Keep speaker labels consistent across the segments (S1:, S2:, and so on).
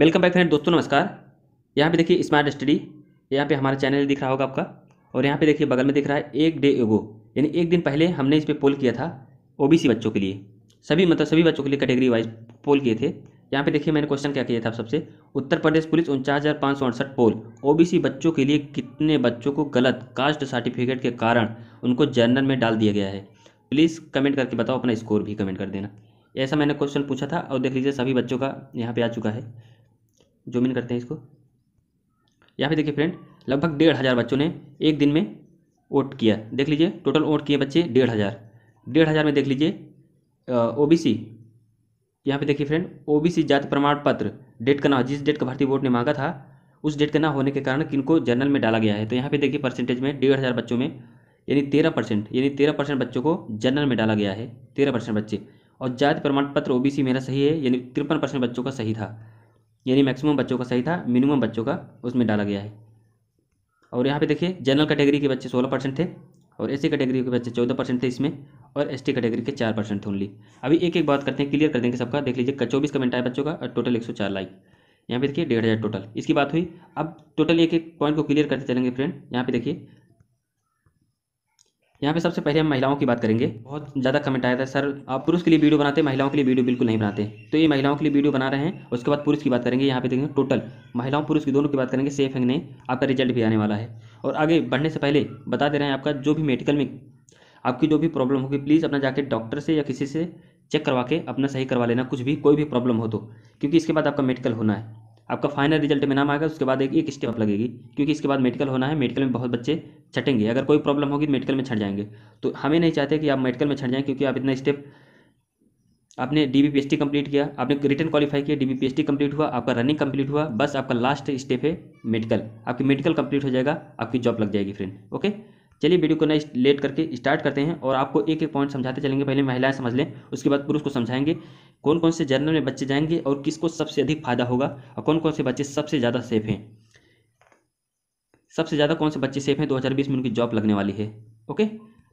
S1: welcome back friend दोस्तों नमस्कार यहाँ पे देखिए स्मार्ट स्टडी यहाँ पे हमारा चैनल दिख रहा होगा आपका और यहाँ पे देखिए बगल में दिख रहा है एक डे एगो यानी एक दिन पहले हमने इस पर पोल किया था ओबीसी बच्चों के लिए सभी मतलब सभी बच्चों के लिए कैटेगरी वाइज पोल किए थे यहाँ पे देखिए मैंने क्वेश्चन क्या किया था आप सबसे उत्तर प्रदेश पुलिस उनचास पोल ओ बच्चों के लिए कितने बच्चों को गलत कास्ट सर्टिफिकेट के कारण उनको जर्नल में डाल दिया गया है प्लीज़ कमेंट करके बताओ अपना स्कोर भी कमेंट कर देना ऐसा मैंने क्वेश्चन पूछा था और देख लीजिए सभी बच्चों का यहाँ पे आ चुका है जूम इन करते हैं इसको यहाँ पे देखिए फ्रेंड लगभग डेढ़ हज़ार बच्चों ने एक दिन में वोट किया देख लीजिए टोटल वोट किए बच्चे डेढ़ हज़ार डेढ़ हज़ार में देख लीजिए ओ बी सी यहाँ पे देखिए फ्रेंड ओ बी सी जाति प्रमाण पत्र डेट का ना जिस डेट का भर्ती बोर्ड ने मांगा था उस डेट का ना होने के कारण किनको जर्नल में डाला गया है तो यहाँ पर देखिए परसेंटेज में डेढ़ हज़ार बच्चों में यानी तेरह परसेंट यानी तेरह परसेंट बच्चों को जर्नल में डाला गया है तेरह परसेंट बच्चे और जाति प्रमाण पत्र ओ सी मेरा सही है यानी तिरपन परसेंट बच्चों का सही था यानी मैक्सिमम बच्चों का सही था मिनिमम बच्चों का उसमें डाला गया है और यहाँ पे देखिए जनरल कैटेगरी के बच्चे सोलह परसेंट थे और एस कैटेगरी के बच्चे चौदह परसेंट थे इसमें और एस कैटेगरी के चार परसेंट थे ओनली अभी एक एक बात करते हैं क्लियर कर देंगे सबका देख लीजिए चौबीस कमेंट आए बच्चों का और टोटल एक सौ चार लाइक यहाँ पे देखिए डेढ़ हज़ार टोटल इसकी बात हुई अब टोटल एक एक पॉइंट को क्लियर करते चलेंगे फ्रेंड यहाँ पे देखिए यहाँ पे सबसे पहले हम महिलाओं की बात करेंगे बहुत ज़्यादा कमेंट आया था सर आप पुरुष के लिए वीडियो बनाते हैं महिलाओं के लिए वीडियो बिल्कुल नहीं बनाते तो ये महिलाओं के लिए वीडियो बना रहे हैं उसके बाद पुरुष की बात करेंगे यहाँ पे देखेंगे टोटल महिलाओं पुरुष की दोनों की बात करेंगे सेफ हैंग नहीं आपका रिजल्ट भी आने वाला है और आगे बढ़ने से पहले बता दे रहे हैं आपका जो भी मेडिकल में आपकी जो भी प्रॉब्लम होगी प्लीज़ अपना जाके डॉक्टर से या किसी से चेक करवा के अपना सही करवा लेना कुछ भी कोई भी प्रॉब्लम हो तो क्योंकि इसके बाद आपका मेडिकल होना है आपका फाइनल रिजल्ट में नाम आएगा उसके बाद एक एक स्टेप लगेगी क्योंकि इसके बाद मेडिकल होना है मेडिकल में बहुत बच्चे छटेंगे अगर कोई प्रॉब्लम होगी तो मेडिकल में छट जाएंगे तो हमें नहीं चाहते कि आप मेडिकल में छट जाएँ क्योंकि आप इतना स्टेप आपने D B P S T complete किया आपने रिटर्न क्वालिफाई किया D B P S T complete हुआ आपका रनिंग कंप्लीट हुआ बस आपका लास्ट स्टेप है मेडिकल आपकी मेडिकल कंप्लीट हो जाएगा आपकी जॉब लग जाएगी फ्रेंड ओके चलिए वीडियो को ना लेट करके स्टार्ट करते हैं और आपको एक एक पॉइंट समझाते चलेंगे पहले महिलाएं समझ लें उसके बाद पुरुष को समझाएंगे कौन कौन से जर्नल में बच्चे जाएंगे और किसको सबसे अधिक फायदा होगा और कौन कौन से बच्चे सबसे ज़्यादा सेफ हैं सबसे ज़्यादा कौन से बच्चे सेफ हैं 2020 में उनकी जॉब लगने वाली है ओके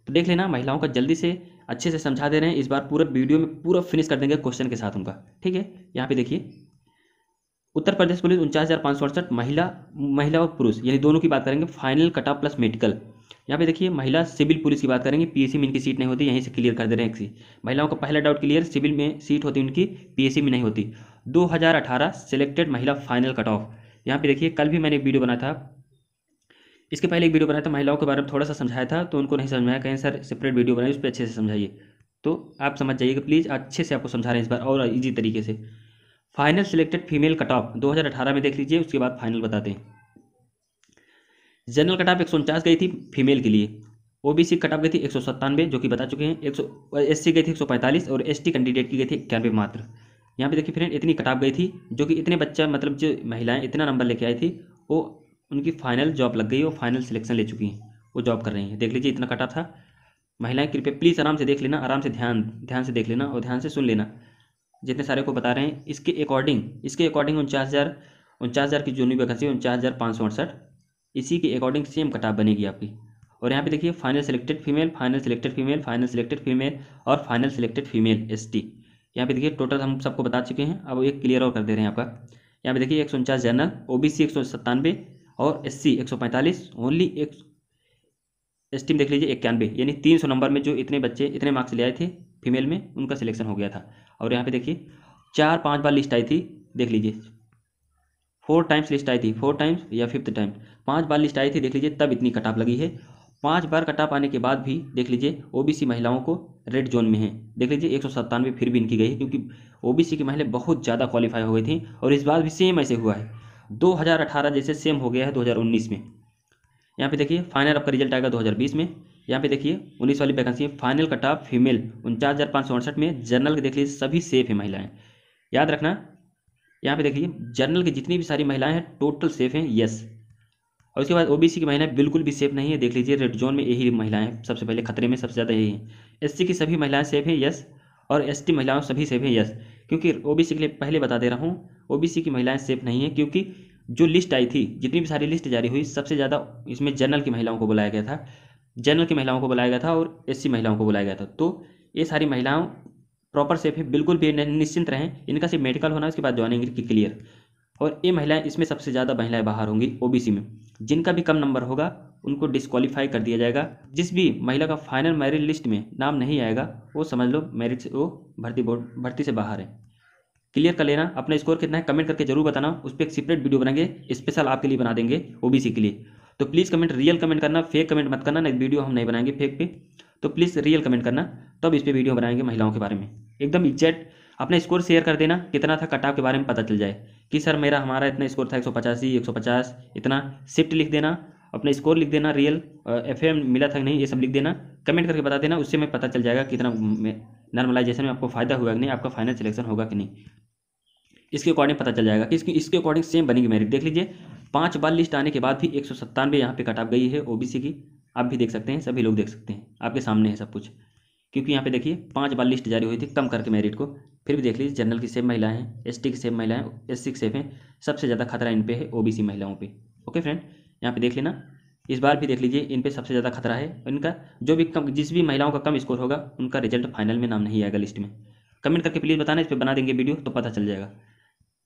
S1: तो देख लेना महिलाओं का जल्दी से अच्छे से समझा दे रहे हैं इस बार पूरा वीडियो में पूरा फिनिश कर देंगे क्वेश्चन के साथ उनका ठीक है यहाँ पे देखिए उत्तर प्रदेश पुलिस उनचास महिला महिला और पुरुष यानी दोनों की बात करेंगे फाइनल कटा प्लस मेडिकल यहाँ पे देखिए महिला सिविल पुलिस की बात करेंगे पीएससी में इनकी सीट नहीं होती यहीं से क्लियर कर दे रहे हैं एक महिलाओं का पहला डाउट क्लियर सिविल में सीट होती उनकी पीएससी में नहीं होती 2018 सिलेक्टेड महिला फाइनल कट ऑफ यहाँ पे देखिए कल भी मैंने एक वीडियो बनाया था इसके पहले एक वीडियो बनाया था महिलाओं के बारे में थोड़ा सा समझाया था तो उनको नहीं समझाया कहीं सर सेपरेट वीडियो बनाई उस पर अच्छे से समझाइए तो आप समझ जाइएगा प्लीज़ अच्छे से आपको समझा रहे हैं इस बार और ईजी तरीके से final selected female cut off दो में देख लीजिए उसके बाद फाइनल बताते हैं जनरल कटाप एक गई थी फीमेल के लिए ओबीसी कटाप गई थी एक जो कि बता चुके हैं एक सौ एस गई थी एक और एस कैंडिडेट की गई थी इक्यानवे मात्र यहाँ पे देखिए फ्रेंड इतनी कटाप गई थी जो कि इतने बच्चा मतलब जो महिलाएं इतना नंबर लेके आई थी वो उनकी फाइनल जॉब लग गई और फाइनल सिलेक्शन ले चुकी हैं वो जॉब कर रही हैं देख लीजिए इतना ऑफ था महिलाएं कृपया प्लीज़ आराम से देख लेना आराम से ध्यान ध्यान से देख लेना और ध्यान से सुन लेना जितने सारे को बता रहे हैं इसके अकॉर्डिंग इसके अकॉर्डिंग उनचास हज़ार उनचास हज़ार की जो न्यू वैकेंसी उनचास हज़ार पाँच सौ अड़सठ इसी के अकॉर्डिंग सेम कटाप बनेगी आपकी और यहाँ पे देखिए final selected female final selected female final selected female और final selected female S T यहाँ पे देखिए टोटल हम सबको बता चुके हैं अब एक क्लियर और कर दे रहे हैं आपका यहाँ पे देखिए एक सौ उनचास जनरल ओ बी सी एक सौ सत्तानवे और एस सी एक सौ पैंतालीस ओनली एक एस टी में देख लीजिए इक्यानवे यानी तीन सौ नंबर में जो इतने बच्चे इतने मार्क्स ले आए थे फीमेल में उनका सिलेक्शन हो गया था और यहाँ पे देखिए चार पांच बार लिस्ट आई थी देख लीजिए फोर टाइम्स लिस्ट आई थी फोर टाइम्स या फिफ्थ टाइम पांच बार लिस्ट आई थी देख लीजिए तब इतनी कटाप लगी है पांच बार कटाप आने के बाद भी देख लीजिए ओबीसी महिलाओं को रेड जोन में है देख लीजिए एक सौ फिर भी इनकी गई है क्योंकि ओबीसी की महिलाएं बहुत ज़्यादा क्वालिफाई हो गई थी और इस बार भी सेम ऐसे हुआ है दो जैसे सेम हो गया है दो में यहाँ पे देखिए फाइनल आपका रिजल्ट आएगा दो में यहाँ पे देखिए उन्नीस वाली वैकेंसी फाइनल कटाप फीमेल उनचास में जनरल के देख लीजिए सभी सेफ है महिलाएं याद रखना यहाँ पे देखिए जनरल की जितनी भी सारी महिलाएं हैं टोटल सेफ हैं यस और उसके बाद ओबीसी की महिलाएं बिल्कुल भी सेफ नहीं है देख लीजिए रेड जोन में यही महिलाएं हैं सबसे पहले खतरे में सबसे ज़्यादा यही हैं एस की सभी महिलाएं सेफ हैं यस और एस महिलाओं सभी सेफ हैं यस क्योंकि ओ के लिए पहले बता दे रहा हूँ ओ की महिलाएँ सेफ नहीं हैं क्योंकि जो लिस्ट आई थी जितनी भी सारी लिस्ट जारी हुई सबसे ज़्यादा इसमें जनरल की महिलाओं को बुलाया गया था जनरल की महिलाओं को बुलाया गया था और एस महिलाओं को बुलाया गया था तो ये सारी महिलाओं प्रॉपर सेफ है बिल्कुल भी निश्चिंत रहें इनका सिर्फ मेडिकल होना है उसके बाद ज्वाइनिंग की क्लियर और ये महिलाएं इसमें सबसे ज़्यादा महिलाएं बाहर होंगी ओबीसी में जिनका भी कम नंबर होगा उनको डिस्कालीफाई कर दिया जाएगा जिस भी महिला का फाइनल मेरिट लिस्ट में नाम नहीं आएगा वो समझ लो मेरिट से वो भर्ती बोर्ड भर्ती से बाहर है क्लियर कर लेना अपना स्कोर कितना है कमेंट करके जरूर बताना उस पर एक सेपरेट वीडियो बनाएंगे स्पेशल आपके लिए बना देंगे ओबीसी के लिए तो प्लीज़ कमेंट रियल कमेंट करना फेक कमेंट मत करना ना वीडियो हम नहीं बनाएंगे फेक पे तो प्लीज़ रियल कमेंट करना तब इस पर वीडियो बनाएंगे महिलाओं के बारे में एकदम इज्जैक्ट अपना स्कोर शेयर कर देना कितना था कटाव के बारे में पता चल जाए कि सर मेरा हमारा इतना स्कोर था एक सौ पचासी एक सौ पचास इतना शिफ्ट लिख देना अपना स्कोर लिख देना रियल एफ मिला था नहीं ये सब लिख देना कमेंट करके बता देना उससे में पता चल जाएगा कितना नॉर्मलाइजेशन में आपको फ़ायदा हुआ कि नहीं आपका फाइनल सिलेक्शन होगा कि नहीं इसके अकॉर्डिंग पता चल जाएगा कि इसके इसके अकॉर्डिंग सेम बनेगी मेरिट देख लीजिए पांच बार लिस्ट आने के बाद भी एक सौ सत्तानवे यहाँ पर कटाप गई है ओबीसी की आप भी देख सकते हैं सभी लोग देख सकते हैं आपके सामने है सब कुछ क्योंकि यहाँ पे देखिए पांच बार लिस्ट जारी हुई थी कम करके मेरिट को फिर भी देख लीजिए जनरल की सेफ महिलाएं हैं एस की सेफ महिलाएं एस सी की सेफ हैं सबसे ज़्यादा खतरा इन पे है ओ महिलाओं पे ओके फ्रेंड यहाँ पे देख लेना इस बार भी देख लीजिए इन पे सबसे ज़्यादा खतरा है इनका जो भी कम जिस भी महिलाओं का कम स्कोर होगा उनका रिजल्ट फाइनल में नाम नहीं आएगा लिस्ट में कमेंट करके प्लीज़ बताना इस पर बना देंगे वीडियो तो पता चल जाएगा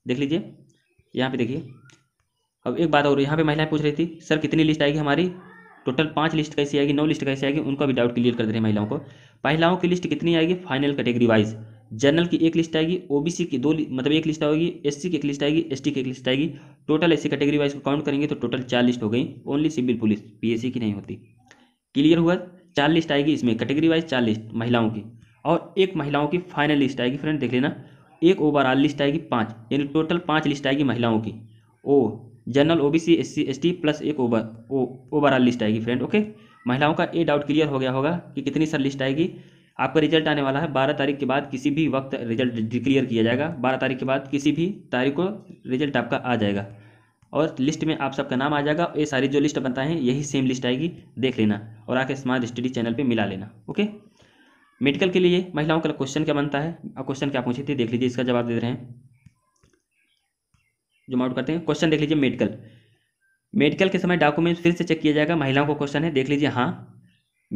S1: देख लीजिए यहाँ पे देखिए अब एक बात और यहाँ पे महिलाएं पूछ रही थी सर कितनी लिस्ट आएगी हमारी टोटल पाँच लिस्ट कैसी आएगी नौ लिस्ट कैसी आएगी उनका भी डाउट क्लियर कर दे रहे हैं महिलाओं को महिलाओं की लिस्ट कितनी आएगी फाइनल कैटेगरी वाइज जनरल की एक लिस्ट आएगी ओबीसी की दो मतलब एक लिस्ट आएगी एससी की एक लिस्ट आएगी एसटी की एक लिस्ट आएगी टोटल ऐसी कैटेगरी वाइज को काउंट करेंगे तो टोटल चार लिस्ट हो गई ओनली सिविल पुलिस पीएससी की नहीं होती क्लियर हुआ चार लिस्ट आएगी इसमें कैटेगरी वाइज चार लिस्ट महिलाओं की और एक महिलाओं की फाइनल लिस्ट आएगी फ्रेंड देख लेना एक ओवरऑल लिस्ट आएगी पाँच यानी टोटल पाँच लिस्ट आएगी महिलाओं की ओ general O B C S C S T plus एक ओवर ओवरऑल लिस्ट आएगी फ्रेंड ओके महिलाओं का ये डाउट क्लियर हो गया होगा कि कितनी सर लिस्ट आएगी आपका रिजल्ट आने वाला है बारह तारीख के बाद किसी भी वक्त रिजल्ट डिक्लियर किया जाएगा बारह तारीख के बाद किसी भी तारीख को रिजल्ट आपका आ जाएगा और लिस्ट में आप सबका नाम आ जाएगा ये सारी जो लिस्ट बनता है यही सेम लिस्ट आएगी देख लेना और आके स्मार्ट स्टडी चैनल पर मिला लेना ओके मेडिकल के लिए महिलाओं का क्वेश्चन क्या बनता है क्वेश्चन क्या पूछे थे देख लीजिए इसका जवाब दे रहे हैं जो आउट करते हैं क्वेश्चन देख लीजिए मेडिकल मेडिकल के समय डॉक्यूमेंट फिर से चेक किया जाएगा महिलाओं का क्वेश्चन है देख लीजिए हाँ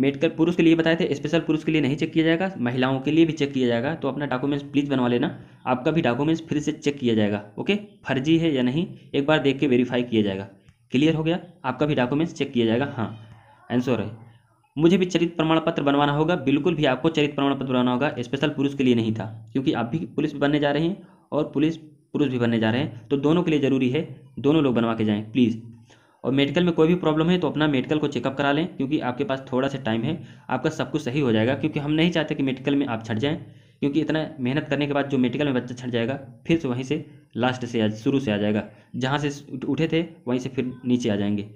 S1: मेडिकल पुरुष के लिए बताए थे स्पेशल पुरुष के लिए नहीं चेक किया जाएगा महिलाओं के लिए भी चेक किया जाएगा तो अपना डॉक्यूमेंट्स प्लीज़ बनवा लेना आपका भी डॉक्यूमेंट्स फिर से चेक किया जाएगा ओके फर्जी है या नहीं एक बार देख के वेरीफाई किया जाएगा क्लियर हो गया आपका भी डॉक्यूमेंट्स चेक किया जाएगा हाँ आंसर है मुझे भी चरित्र प्रमाण पत्र बनवाना होगा बिल्कुल भी आपको चरित्र प्रमाण पत्र बनाना होगा स्पेशल पुरुष के लिए नहीं था क्योंकि आप भी पुलिस बनने जा रहे हैं और पुलिस पुरुष भी बनने जा रहे हैं तो दोनों के लिए ज़रूरी है दोनों लोग बनवा के जाएँ प्लीज़ और मेडिकल में कोई भी प्रॉब्लम है तो अपना मेडिकल को चेकअप करा लें क्योंकि आपके पास थोड़ा सा टाइम है आपका सब कुछ सही हो जाएगा क्योंकि हम नहीं चाहते कि मेडिकल में आप छट जाएँ क्योंकि इतना मेहनत करने के बाद जो मेडिकल में बच्चा छट जाएगा फिर से वहीं से लास्ट से शुरू से आ जाएगा जहाँ से उठे थे वहीं से फिर नीचे आ जाएंगे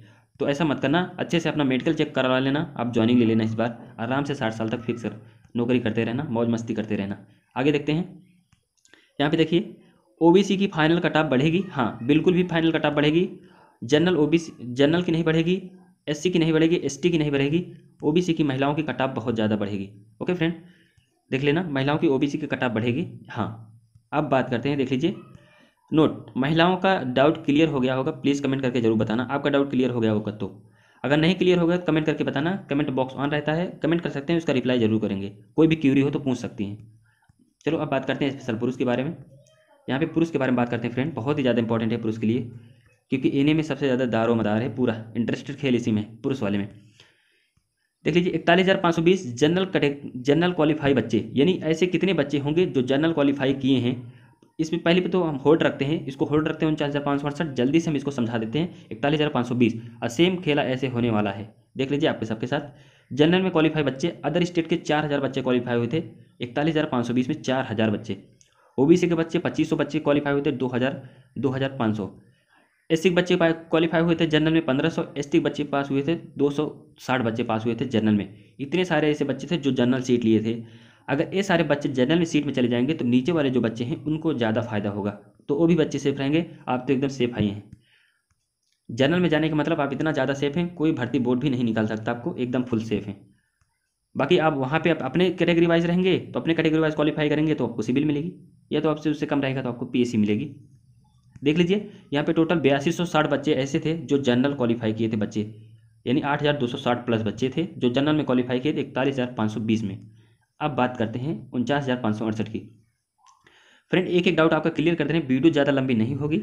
S1: तो ऐसा मत करना अच्छे से अपना मेडिकल चेक करवा लेना आप ज्वाइनिंग ले लेना इस बार आराम से साठ साल तक फिक्स नौकरी करते रहना मौज मस्ती करते रहना आगे देखते हैं यहाँ पे देखिए ओबीसी की फाइनल कटाप बढ़ेगी हाँ बिल्कुल भी फाइनल कटाप बढ़ेगी जनरल ओबीसी जनरल की नहीं बढ़ेगी एससी की नहीं बढ़ेगी एसटी की नहीं बढ़ेगी ओबीसी की महिलाओं की कटाप बहुत ज़्यादा बढ़ेगी ओके फ्रेंड देख लेना महिलाओं की ओबीसी की कटाप बढ़ेगी हाँ अब बात करते हैं देख लीजिए नोट महिलाओं का डाउट क्लियर हो गया होगा प्लीज़ कमेंट करके जरूर बताना आपका डाउट क्लियर हो गया होगा तो अगर नहीं क्लियर होगा तो कमेंट करके बताना कमेंट बॉक्स ऑन रहता है कमेंट कर सकते हैं उसका रिप्लाई जरूर करेंगे कोई भी क्यूरी हो तो पूछ सकती हैं चलो अब बात करते हैं स्पेशल पुरुष के बारे में यहाँ पे पुरुष के बारे में बात करते हैं फ्रेंड बहुत ही ज़्यादा इंपॉर्टेंट है पुरुष के लिए क्योंकि इन्हें में सबसे ज़्यादा दारो मदार है पूरा इंटरेस्टेड खेल इसी में पुरुष वाले में देख लीजिए इकतालीस हज़ार पाँच सौ बीस जनरल कटे जनरल क्वालिफाई बच्चे यानी ऐसे कितने बच्चे होंगे जो जनरल क्वालिफाई किए हैं इसमें पहले पे तो हम होल्ड रखते हैं इसको होल्ड रखते हैं उनचास हज़ार पाँच सौ अड़सठ जल्दी से हम इसको समझा देते हैं इकतालीस हज़ार पाँच सौ बीस और सेम खेला ऐसे होने वाला है देख लीजिए आपके सबके साथ जनरल में क्वालिफाई बच्चे अदर स्टेट के चार हज़ार बच्चे क्वालिफाई हुए थे इकतालीस हज़ार पाँच सौ बीस में चार हज़ार बच्चे ओबीसी के बच्चे पच्चीस सौ बच्चे क्वालिफाई हुए थे दो हज़ार दो हज़ार पाँच सौ एस के बच्चे क्वालीफाई हुए थे जनरल में पंद्रह सौ एस बच्चे पास हुए थे दो सौ साठ बच्चे पास हुए थे जनरल में इतने सारे ऐसे बच्चे थे जो जनरल सीट लिए थे अगर ये सारे बच्चे जनरल में सीट में चले जाएंगे तो नीचे वाले जो बच्चे हैं उनको ज़्यादा फायदा होगा तो वो भी बच्चे सेफ रहेंगे आप तो एकदम सेफ आए हैं जनरल में जाने का मतलब आप इतना ज़्यादा सेफ हैं कोई भर्ती बोर्ड भी नहीं निकाल सकता आपको एकदम फुल सेफ हैं बाकी आप वहाँ पे आप अपने कैटेगरी वाइज रहेंगे तो अपने कैटेगरी वाइज क्वालीफाई करेंगे तो आपको सिविल मिलेगी या तो आपसे उससे कम रहेगा तो आपको पीएससी मिलेगी देख लीजिए यहाँ पे टोटल बयासी सौ साठ बच्चे ऐसे थे जो जनरल क्वालीफाई किए थे बच्चे यानी आठ हज़ार दो सौ साठ प्लस बच्चे थे जो जनरल में क्वालीफाई किए थे इकतालीस हज़ार पाँच सौ बीस में अब बात करते हैं उनचास हज़ार पाँच सौ अड़सठ की फ्रेंड एक एक डाउट आपका क्लियर कर दे रहे हैं वीडियो ज़्यादा लंबी नहीं होगी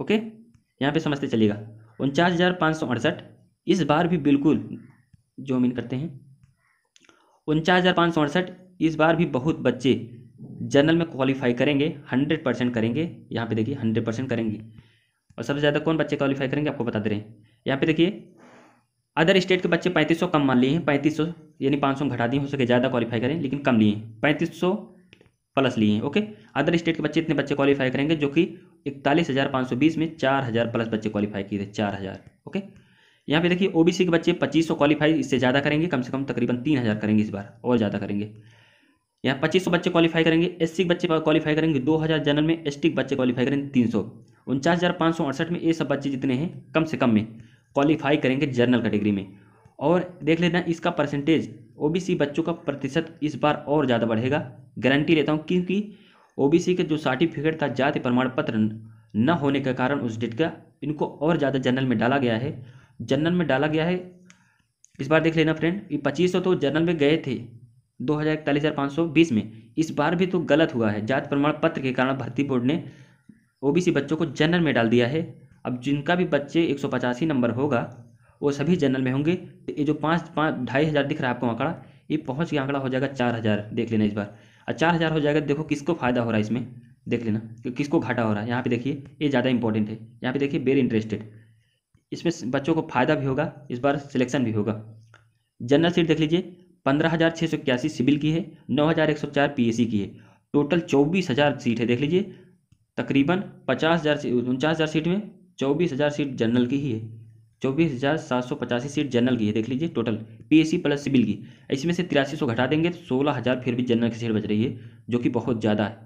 S1: ओके यहाँ पर समझते चलेगा उनचास हज़ार पाँच सौ अड़सठ इस बार भी बिल्कुल जो हम करते हैं उनचास हज़ार पाँच सौ अड़सठ इस बार भी बहुत बच्चे जनरल में क्वालिफाई करेंगे हंड्रेड परसेंट करेंगे यहाँ पे देखिए हंड्रेड परसेंट करेंगे और सबसे ज़्यादा कौन बच्चे क्वालिफाई करेंगे आपको बता दे रहे हैं यहाँ पे देखिए अदर स्टेट के बच्चे 3500 कम मान लिए हैं 3500 यानी 500 घटा दिए हो सके ज़्यादा क्वालिफाई करें लेकिन कम लिए हैं पैंतीस प्लस लिए हैं ओके अदर स्टेट के बच्चे इतने बच्चे क्वालिफाई करेंगे जो कि इकतालीस हज़ार पाँच सौ बीस में चार हज़ार प्लस बच्चे क्वालिफाई किए थे चार हज़ार ओके यहाँ पे देखिए ओबीसी के बच्चे 2500 क्वालिफाई इससे ज़्यादा करेंगे कम से कम तकरीबन 3000 करेंगे इस बार और ज़्यादा करेंगे यहाँ 2500 बच्चे क्वालिफाई करेंगे एस के बच्चे क्वालिफाई करेंगे 2000 जनरल में एस के बच्चे क्वालिफाई करेंगे तीन सौ में ये सब बच्चे जितने हैं कम से कम में क्वालिफाई करेंगे जनरल कैटेगरी में और देख लेना इसका परसेंटेज सी बच्चों का प्रतिशत इस बार और ज़्यादा बढ़ेगा गारंटी लेता हूँ क्योंकि सी के जो सर्टिफिकेट था जाति प्रमाण पत्र न होने के कारण उस डेट का इनको और ज़्यादा जनरल में डाला गया है जनरल में डाला गया है इस बार देख लेना फ्रेंड ये पच्चीस सौ तो जनरल में गए थे दो हज़ार इकतालीस हज़ार पाँच सौ बीस में इस बार भी तो गलत हुआ है जात प्रमाण पत्र के कारण भर्ती बोर्ड ने ओबीसी बच्चों को जनरल में डाल दिया है अब जिनका भी बच्चे एक सौ पचासी नंबर होगा वो सभी जनरल में होंगे तो ये जो पाँच पाँच ढाई हज़ार दिख रहा है आपको आंकड़ा ये पहुँच के आंकड़ा हो जाएगा चार हज़ार देख लेना इस बार और चार हज़ार हो जाएगा देखो किसको फ़ायदा हो रहा है इसमें देख लेना कि किसको घाटा हो रहा है यहाँ पे देखिए ये ज़्यादा इंपॉर्टेंट है यहाँ पे देखिए वेरी इंटरेस्टेड इसमें बच्चों को फ़ायदा भी होगा इस बार सिलेक्शन भी होगा जनरल सीट देख लीजिए पंद्रह हज़ार छः सौ इक्यासी सिविल की है नौ हज़ार एक सौ चार पी एस सी की है टोटल चौबीस हज़ार सीट है देख लीजिए तकरीबन पचास हज़ार उनचास हज़ार सीट में चौबीस हज़ार सीट जनरल की ही है चौबीस हज़ार सात सौ पचासी सीट जनरल की है देख लीजिए टोटल पीएससी प्लस सिविल की इसमें से तिरासी सौ घटा देंगे तो सोलह हज़ार फिर भी जनरल की सीट बच रही है जो कि बहुत ज़्यादा है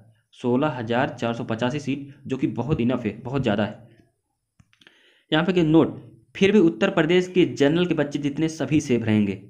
S1: सोलह हज़ार चार सौ पचासी सीट जो कि बहुत इनफ है बहुत ज़्यादा है यहाँ पे कि नोट फिर भी उत्तर प्रदेश के जनरल के बच्चे जितने सभी सेफ रहेंगे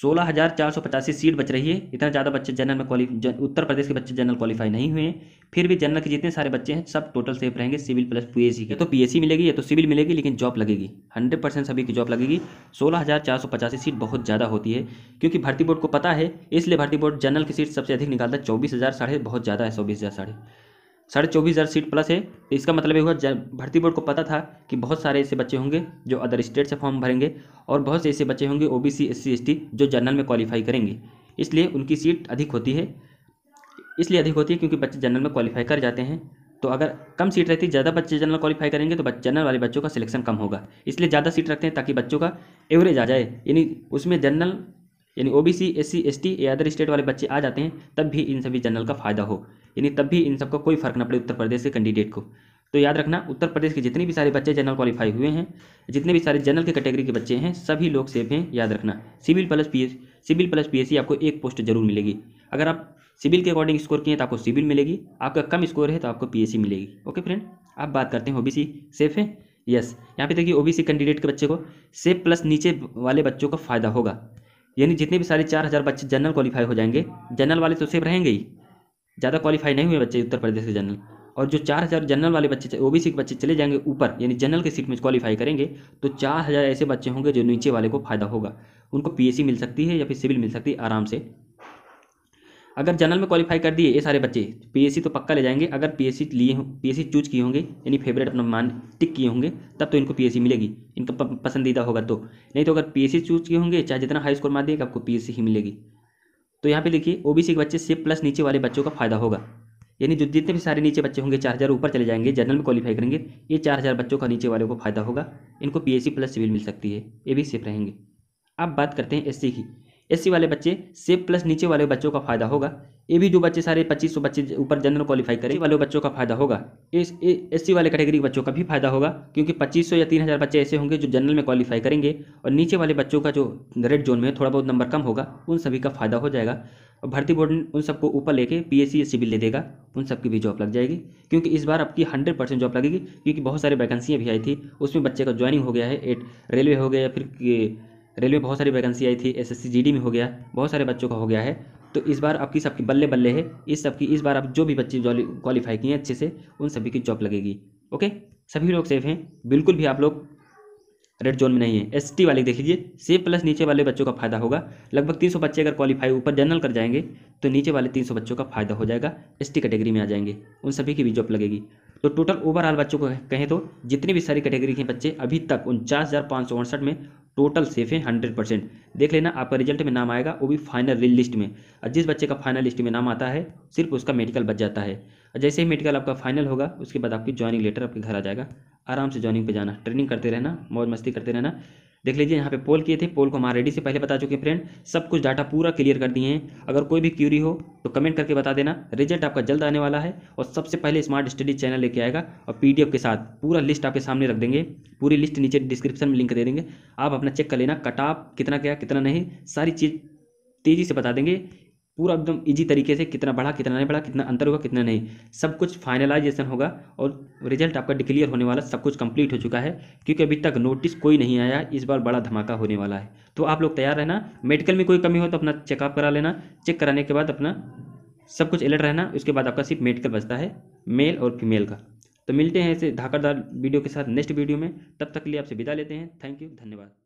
S1: सोलह हज़ार चार सौ पचासी सीट बच रही है इतना ज़्यादा बच्चे जनरल में क्वालिफ उत्तर प्रदेश के बच्चे जनरल क्वालिफाई नहीं हुए फिर भी जनरल के जितने सारे बच्चे हैं सब टोटल सेफ रहेंगे सिविल प्लस पी के तो पी मिलेगी या तो सिविल मिलेगी लेकिन जॉब लगेगी हंड्रेड परसेंट सभी की जॉब लगेगी सोलह हज़ार चार सौ सीट बहुत ज़्यादा होती है क्योंकि भर्ती बोर्ड को पता है इसलिए भर्ती बोर्ड जनरल की सीट सबसे अधिक निकालता है चौबीस हज़ार साढ़े बहुत ज़्यादा है चौबीस हज़ार साढ़े साढ़े चौबीस हज़ार सीट प्लस है तो इसका मतलब ये हुआ भर्ती बोर्ड को पता था कि बहुत सारे ऐसे बच्चे होंगे जो अदर स्टेट से फॉर्म भरेंगे और बहुत से ऐसे बच्चे होंगे O B C S C S T जो जनरल में क्वालिफाई करेंगे इसलिए उनकी सीट अधिक होती है इसलिए अधिक होती है क्योंकि बच्चे जनरल में क्वालिफाई कर जाते हैं तो अगर कम सीट रहती ज़्यादा बच्चे जनरल क्वालिफाई करेंगे तो जनरल वाले बच्चों का सिलेक्शन कम होगा इसलिए ज़्यादा सीट रखते हैं ताकि बच्चों का एवरेज आ जाए यानी उसमें जनरल यानी O B C S C S T या अदर स्टेट वाले बच्चे आ जाते हैं तब भी इन सभी जनरल का फ़ायदा हो यानी तब भी इन सबको कोई फर्क ना पड़े उत्तर प्रदेश के कैंडिडेट को तो याद रखना उत्तर प्रदेश के जितने भी सारे बच्चे जनरल क्वालिफाई हुए हैं जितने भी सारे जनरल के कैटेगरी के बच्चे हैं सभी लोग सेफ हैं याद रखना civil plus P civil plus P आपको एक पोस्ट जरूर मिलेगी अगर आप सिविल के अकॉर्डिंग स्कोर किए तो आपको सिविल मिलेगी आपका कम स्कोर है तो आपको पी मिलेगी ओके फ्रेंड आप बात करते हैं ओबीसी सेफ है यस यहाँ पे देखिए ओबीसी कैंडिडेट के बच्चे को सेफ प्लस नीचे वाले बच्चों का फायदा होगा यानी जितने भी सारे चार हज़ार बच्चे जनरल क्वालिफाई हो जाएंगे जनरल वाले तो सेफ रहेंगे ही ज़्यादा क्वालिफाई नहीं हुए बच्चे उत्तर प्रदेश के जनरल और जो चार हज़ार जनरल वाले बच्चे ओ सी के बच्चे चले जाएंगे ऊपर यानी जनरल की सीट में क्वालिफाई करेंगे तो चार हज़ार ऐसे बच्चे होंगे जो नीचे वाले को फायदा होगा उनको सी मिल सकती है या फिर सिविल मिल सकती है आराम से अगर जनरल में क्वालिफाई कर दिए ये सारे बच्चे पीएससी तो पक्का ले जाएंगे अगर पीएससी लिए पीएससी चूज किए होंगे यानी फेवरेट अपना मान टिक किए होंगे तब तो इनको पीएससी मिलेगी इनका पसंदीदा होगा तो नहीं तो अगर पीएससी चूज किए होंगे चाहे जितना हाई स्कोर मार दिएगा आपको पीएससी ही मिलेगी तो यहाँ पे लिखिए ओबीसी के बच्चे से प्लस नीचे वाले बच्चों का फायदा होगा यानी जो जितने भी सारे नीचे बच्चे होंगे चार हज़ार ऊपर चले जाएंगे जनरल में क्वालीफाई करेंगे ये चार हज़ार बच्चों का नीचे वालों को फायदा होगा इनको पीएससी प्लस सिविल मिल सकती है ये भी सेफ रहेंगे अब बात करते हैं एस की एस वाले बच्चे सेफ प्लस नीचे वाले बच्चों का फायदा होगा ये भी जो बच्चे सारे पच्चीस सौ बच्चे ऊपर जनरल क्वालिफाई करें वाले बच्चों का फायदा होगा एस सी वाले कैटेगरी के बच्चों का भी फायदा होगा क्योंकि पच्चीस सौ या तीन हज़ार बच्चे ऐसे होंगे जो जनरल में क्वालिफाई करेंगे और नीचे वाले बच्चों का जो रेड जोन में थोड़ा बहुत नंबर कम होगा उन सभी का फायदा हो जाएगा और भर्ती बोर्ड उन सबको ऊपर लेके P S C C civil ले देगा उन सबकी भी जॉब लग जाएगी क्योंकि इस बार आपकी हंड्रेड परसेंट जॉब लगेगी क्योंकि बहुत सारी वैकेंसियाँ भी आई थी उसमें बच्चे का ज्वाइनिंग हो गया है एट रेलवे हो गया या फिर रेलवे बहुत सारी वैकेंसी आई थी एसएससी जीडी में हो गया बहुत सारे बच्चों का हो गया है तो इस बार आपकी सबकी बल्ले बल्ले है इस सबकी इस बार आप जो भी बच्चे क्वालिफाई किए हैं अच्छे से उन सभी की जॉब लगेगी ओके सभी लोग सेफ हैं बिल्कुल भी आप लोग रेड जोन में नहीं है एस टी वाले देख लीजिए से प्लस नीचे वाले बच्चों का फायदा होगा लगभग तीन सौ बच्चे अगर क्वालिफाई ऊपर जनरल कर जाएंगे तो नीचे वाले तीन सौ बच्चों का फायदा हो जाएगा एस टी कैटेगरी में आ जाएंगे उन सभी की भी जॉब लगेगी तो टोटल ओवरऑल बच्चों को कहें तो जितनी भी सारी कैटेगरी के बच्चे अभी तक उनचास में टोटल सेफ है हंड्रेड परसेंट देख लेना आपका रिजल्ट में नाम आएगा वो भी फाइनल लिस्ट में और जिस बच्चे का फाइनल लिस्ट में नाम आता है सिर्फ उसका मेडिकल बच जाता है और जैसे ही मेडिकल आपका फाइनल होगा उसके बाद आपकी ज्वाइनिंग लेटर आपके घर आ जाएगा आराम से ज्वाइनिंग पे जाना ट्रेनिंग करते रहना मौज मस्ती करते रहना देख लीजिए यहाँ पे पोल किए थे पोल को हमारे रेडी से पहले बता चुके हैं फ्रेंड सब कुछ डाटा पूरा क्लियर कर दिए हैं अगर कोई भी क्यूरी हो तो कमेंट करके बता देना रिजल्ट आपका जल्द आने वाला है और सबसे पहले स्मार्ट स्टडी चैनल लेके आएगा और पीडीएफ के साथ पूरा लिस्ट आपके सामने रख देंगे पूरी लिस्ट नीचे डिस्क्रिप्शन में लिंक दे देंगे आप अपना चेक कर लेना कटाप कितना क्या कितना नहीं सारी चीज़ तेज़ी से बता देंगे पूरा एकदम इजी तरीके से कितना बढ़ा कितना नहीं बढ़ा कितना अंतर होगा कितना नहीं सब कुछ फाइनलाइजेशन होगा और रिजल्ट आपका डिक्लियर होने वाला सब कुछ कंप्लीट हो चुका है क्योंकि अभी तक नोटिस कोई नहीं आया इस बार बड़ा धमाका होने वाला है तो आप लोग तैयार रहना मेडिकल में कोई कमी हो तो अपना चेकअप करा लेना चेक कराने के बाद अपना सब कुछ अलर्ट रहना उसके बाद आपका सिर्फ मेडिकल बचता है मेल और फीमेल का तो मिलते हैं ऐसे धाकड़दार वीडियो के साथ नेक्स्ट वीडियो में तब तक के लिए आपसे विदा लेते हैं थैंक यू धन्यवाद